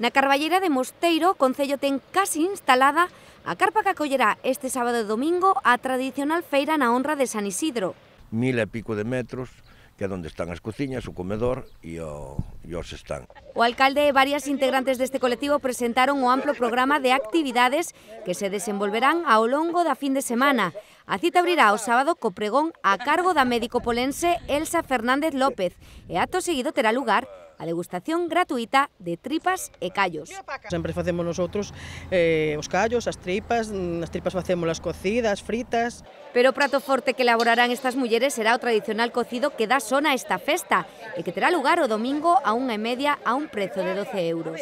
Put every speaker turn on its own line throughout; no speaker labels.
Na Carballeira de Mosteiro, o Concello ten casi instalada a carpa que acollerá este sábado e domingo a tradicional feira na honra de San Isidro.
Mil e pico de metros, que é onde están as cociñas, o comedor e, o, e os están.
O alcalde e varias integrantes deste colectivo presentaron o amplo programa de actividades que se desenvolverán ao longo da fin de semana. A cita abrirá o sábado co pregón a cargo da médico polense Elsa Fernández López e acto seguido terá lugar a degustación
gratuita de tripas e callos. Sempre facemos nosotros eh, os callos, as tripas, mm, as tripas facemos as cocidas, fritas.
Pero o prato forte que elaborarán estas mulleres será o tradicional cocido que dá son a esta festa e que terá lugar o domingo a unha e media a un prezo de 12 euros.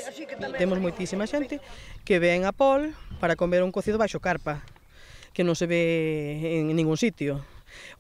Temos moitísima xente que ven a Pol para comer un cocido baixo carpa que non se ve en ningún sitio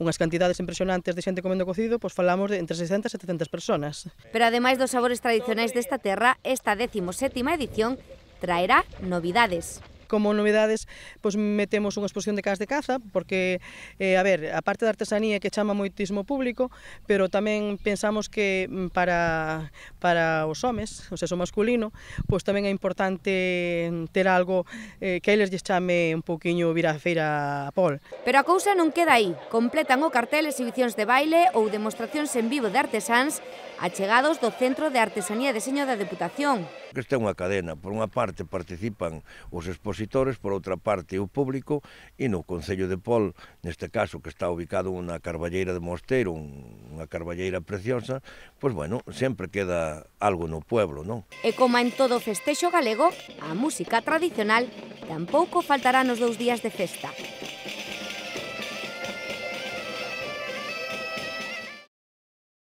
unhas cantidades impresionantes de xente comendo cocido, pois falamos de entre 600 e 700 personas.
Pero ademais dos sabores tradicionais desta
terra, esta 17ª edición traerá novidades como novedades, pois metemos unha exposición de cas de caza, porque, eh, a ver, a parte da artesanía que chama moitismo público, pero tamén pensamos que mm, para, para os homes, o sexo masculino, pois tamén é importante mm, ter algo eh, que eles lles chame un poquinho vir a feira a pol. Pero a cousa non queda aí. Completan o cartel exhibicións
de baile ou demostracións en vivo de artesáns achegados do Centro de Artesanía e Deseño da Deputación,
Que esta é unha cadena, por unha parte participan os expositores, por outra parte o público, e no Concello de Pol, neste caso que está ubicado na Carballeira de Mosteiro, unha carballeira preciosa, pois bueno, sempre queda algo no pueblo, non?
E como en todo festexo galego, a música tradicional tampouco faltará nos dous días de festa.